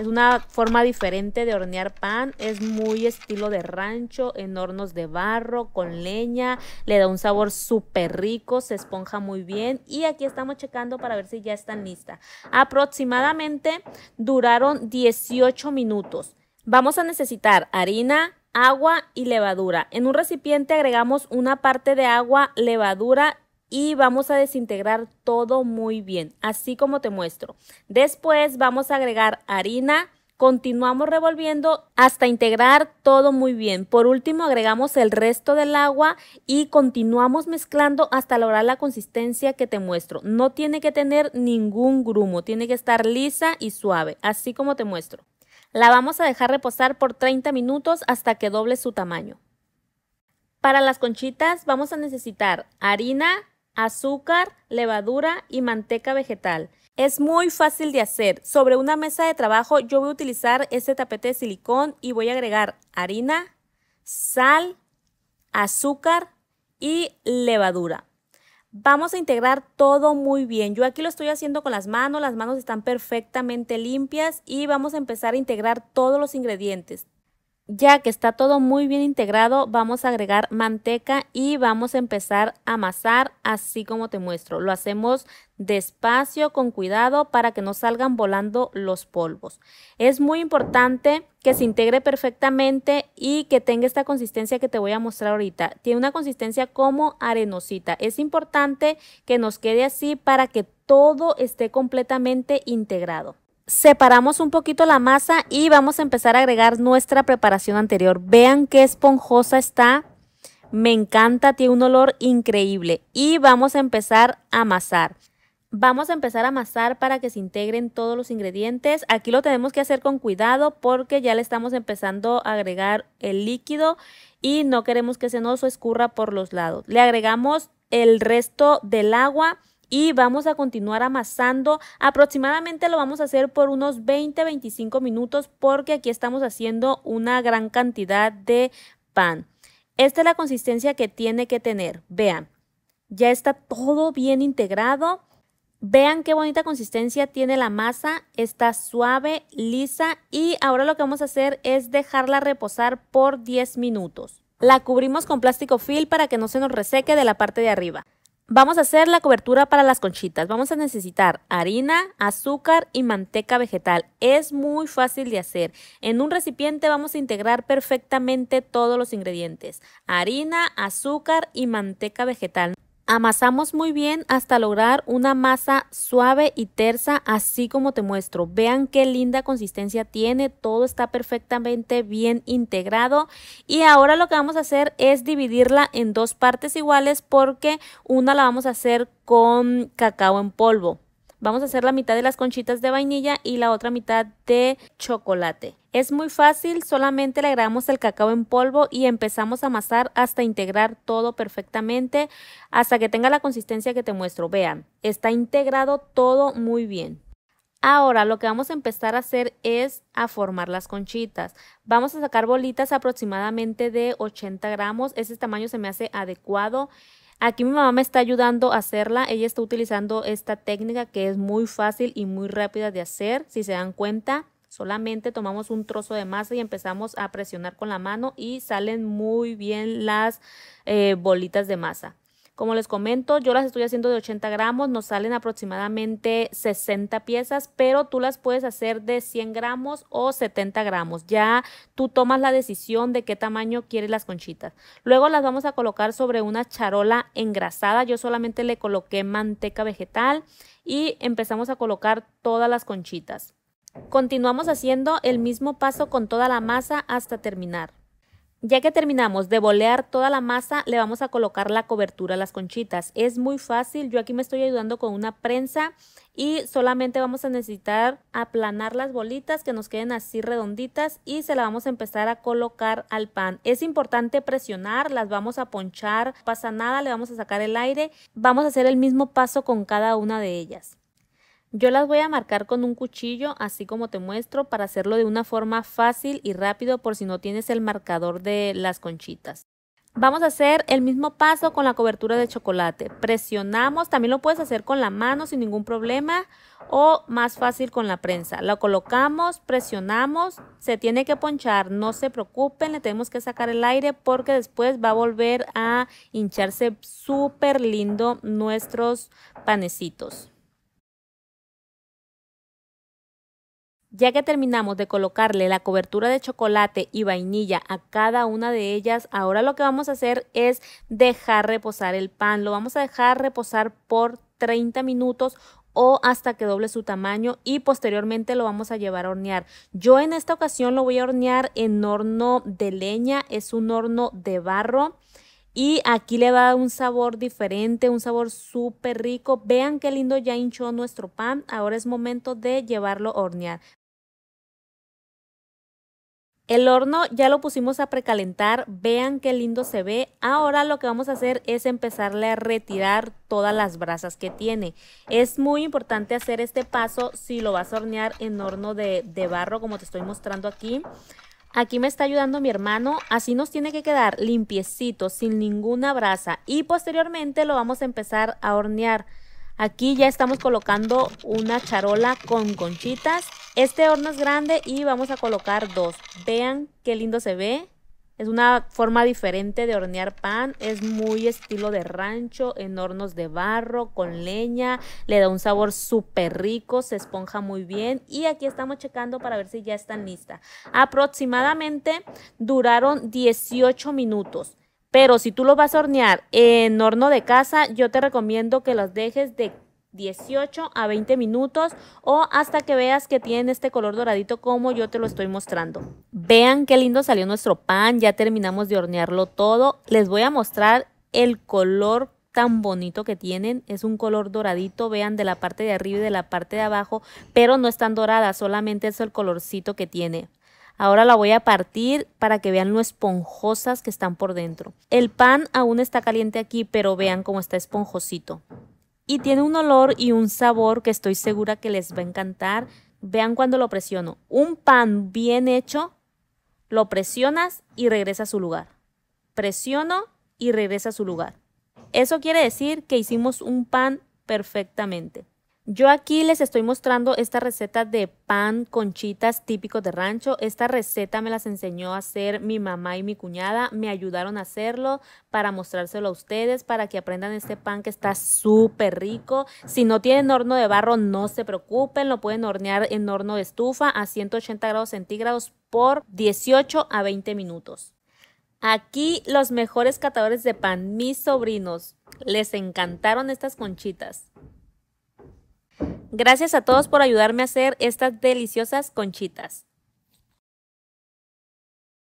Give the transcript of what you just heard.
Es una forma diferente de hornear pan, es muy estilo de rancho, en hornos de barro, con leña, le da un sabor súper rico, se esponja muy bien y aquí estamos checando para ver si ya están listas. Aproximadamente duraron 18 minutos. Vamos a necesitar harina, agua y levadura. En un recipiente agregamos una parte de agua, levadura y vamos a desintegrar todo muy bien, así como te muestro. Después vamos a agregar harina, continuamos revolviendo hasta integrar todo muy bien. Por último agregamos el resto del agua y continuamos mezclando hasta lograr la consistencia que te muestro. No tiene que tener ningún grumo, tiene que estar lisa y suave, así como te muestro. La vamos a dejar reposar por 30 minutos hasta que doble su tamaño. Para las conchitas vamos a necesitar harina, azúcar, levadura y manteca vegetal. Es muy fácil de hacer. Sobre una mesa de trabajo yo voy a utilizar este tapete de silicón y voy a agregar harina, sal, azúcar y levadura. Vamos a integrar todo muy bien. Yo aquí lo estoy haciendo con las manos, las manos están perfectamente limpias y vamos a empezar a integrar todos los ingredientes. Ya que está todo muy bien integrado, vamos a agregar manteca y vamos a empezar a amasar así como te muestro. Lo hacemos despacio, con cuidado, para que no salgan volando los polvos. Es muy importante que se integre perfectamente y que tenga esta consistencia que te voy a mostrar ahorita. Tiene una consistencia como arenosita. Es importante que nos quede así para que todo esté completamente integrado separamos un poquito la masa y vamos a empezar a agregar nuestra preparación anterior. Vean qué esponjosa está. Me encanta, tiene un olor increíble. Y vamos a empezar a amasar. Vamos a empezar a amasar para que se integren todos los ingredientes. Aquí lo tenemos que hacer con cuidado porque ya le estamos empezando a agregar el líquido y no queremos que se nos escurra por los lados. Le agregamos el resto del agua y vamos a continuar amasando. Aproximadamente lo vamos a hacer por unos 20-25 minutos porque aquí estamos haciendo una gran cantidad de pan. Esta es la consistencia que tiene que tener. Vean, ya está todo bien integrado. Vean qué bonita consistencia tiene la masa, está suave, lisa y ahora lo que vamos a hacer es dejarla reposar por 10 minutos. La cubrimos con plástico film para que no se nos reseque de la parte de arriba. Vamos a hacer la cobertura para las conchitas. Vamos a necesitar harina, azúcar y manteca vegetal. Es muy fácil de hacer. En un recipiente vamos a integrar perfectamente todos los ingredientes. Harina, azúcar y manteca vegetal. Amasamos muy bien hasta lograr una masa suave y tersa, así como te muestro. Vean qué linda consistencia tiene, todo está perfectamente bien integrado. Y ahora lo que vamos a hacer es dividirla en dos partes iguales porque una la vamos a hacer con cacao en polvo. Vamos a hacer la mitad de las conchitas de vainilla y la otra mitad de chocolate. Es muy fácil, solamente le agregamos el cacao en polvo y empezamos a amasar hasta integrar todo perfectamente, hasta que tenga la consistencia que te muestro. Vean, está integrado todo muy bien. Ahora lo que vamos a empezar a hacer es a formar las conchitas. Vamos a sacar bolitas aproximadamente de 80 gramos. Ese tamaño se me hace adecuado. Aquí mi mamá me está ayudando a hacerla. Ella está utilizando esta técnica que es muy fácil y muy rápida de hacer. Si se dan cuenta, solamente tomamos un trozo de masa y empezamos a presionar con la mano y salen muy bien las eh, bolitas de masa. Como les comento, yo las estoy haciendo de 80 gramos, nos salen aproximadamente 60 piezas, pero tú las puedes hacer de 100 gramos o 70 gramos. Ya tú tomas la decisión de qué tamaño quieres las conchitas. Luego las vamos a colocar sobre una charola engrasada. Yo solamente le coloqué manteca vegetal y empezamos a colocar todas las conchitas. Continuamos haciendo el mismo paso con toda la masa hasta terminar. Ya que terminamos de bolear toda la masa, le vamos a colocar la cobertura a las conchitas. Es muy fácil, yo aquí me estoy ayudando con una prensa y solamente vamos a necesitar aplanar las bolitas que nos queden así redonditas y se la vamos a empezar a colocar al pan. Es importante presionar, las vamos a ponchar, pasa nada, le vamos a sacar el aire. Vamos a hacer el mismo paso con cada una de ellas. Yo las voy a marcar con un cuchillo, así como te muestro, para hacerlo de una forma fácil y rápido por si no tienes el marcador de las conchitas. Vamos a hacer el mismo paso con la cobertura de chocolate. Presionamos, también lo puedes hacer con la mano sin ningún problema o más fácil con la prensa. Lo colocamos, presionamos, se tiene que ponchar, no se preocupen, le tenemos que sacar el aire porque después va a volver a hincharse súper lindo nuestros panecitos. Ya que terminamos de colocarle la cobertura de chocolate y vainilla a cada una de ellas, ahora lo que vamos a hacer es dejar reposar el pan. Lo vamos a dejar reposar por 30 minutos o hasta que doble su tamaño y posteriormente lo vamos a llevar a hornear. Yo en esta ocasión lo voy a hornear en horno de leña, es un horno de barro. Y aquí le va un sabor diferente, un sabor súper rico. Vean qué lindo ya hinchó nuestro pan. Ahora es momento de llevarlo a hornear. El horno ya lo pusimos a precalentar, vean qué lindo se ve. Ahora lo que vamos a hacer es empezarle a retirar todas las brasas que tiene. Es muy importante hacer este paso si lo vas a hornear en horno de, de barro como te estoy mostrando aquí. Aquí me está ayudando mi hermano, así nos tiene que quedar limpiecito, sin ninguna brasa. Y posteriormente lo vamos a empezar a hornear. Aquí ya estamos colocando una charola con conchitas. Este horno es grande y vamos a colocar dos. Vean qué lindo se ve. Es una forma diferente de hornear pan, es muy estilo de rancho, en hornos de barro, con leña, le da un sabor súper rico, se esponja muy bien y aquí estamos checando para ver si ya están listas. Aproximadamente duraron 18 minutos. Pero si tú lo vas a hornear en horno de casa, yo te recomiendo que los dejes de 18 a 20 minutos o hasta que veas que tienen este color doradito como yo te lo estoy mostrando. Vean qué lindo salió nuestro pan, ya terminamos de hornearlo todo. Les voy a mostrar el color tan bonito que tienen, es un color doradito, vean de la parte de arriba y de la parte de abajo, pero no están doradas. solamente es el colorcito que tiene. Ahora la voy a partir para que vean lo esponjosas que están por dentro. El pan aún está caliente aquí, pero vean cómo está esponjosito. Y tiene un olor y un sabor que estoy segura que les va a encantar. Vean cuando lo presiono. Un pan bien hecho, lo presionas y regresa a su lugar. Presiono y regresa a su lugar. Eso quiere decir que hicimos un pan perfectamente. Yo aquí les estoy mostrando esta receta de pan conchitas típico de rancho. Esta receta me las enseñó a hacer mi mamá y mi cuñada. Me ayudaron a hacerlo para mostrárselo a ustedes, para que aprendan este pan que está súper rico. Si no tienen horno de barro, no se preocupen. Lo pueden hornear en horno de estufa a 180 grados centígrados por 18 a 20 minutos. Aquí los mejores catadores de pan, mis sobrinos, les encantaron estas conchitas. Gracias a todos por ayudarme a hacer estas deliciosas conchitas.